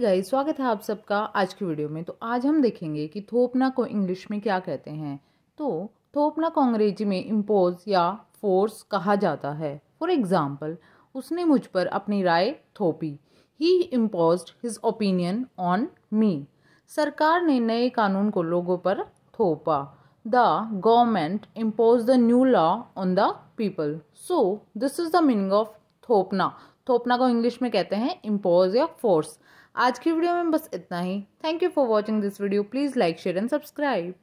guys स्वागत है आप सबका आज की वीडियो में तो आज हम देखेंगे कि थोपना को इंग्लिश में क्या कहते हैं तो थोपना को अंग्रेजी में इम्पोज या फोर्स कहा जाता है फॉर एग्ज़ाम्पल उसने मुझ पर अपनी राय थोपी he impose his opinion on me सरकार ने नए कानून को लोगों पर थोपा the government impose the new law on the people so this is the meaning of थोपना थोपना को इंग्लिश में कहते हैं इम्पोज या फोर्स आज की वीडियो में बस इतना ही thank you for watching this video please like share and subscribe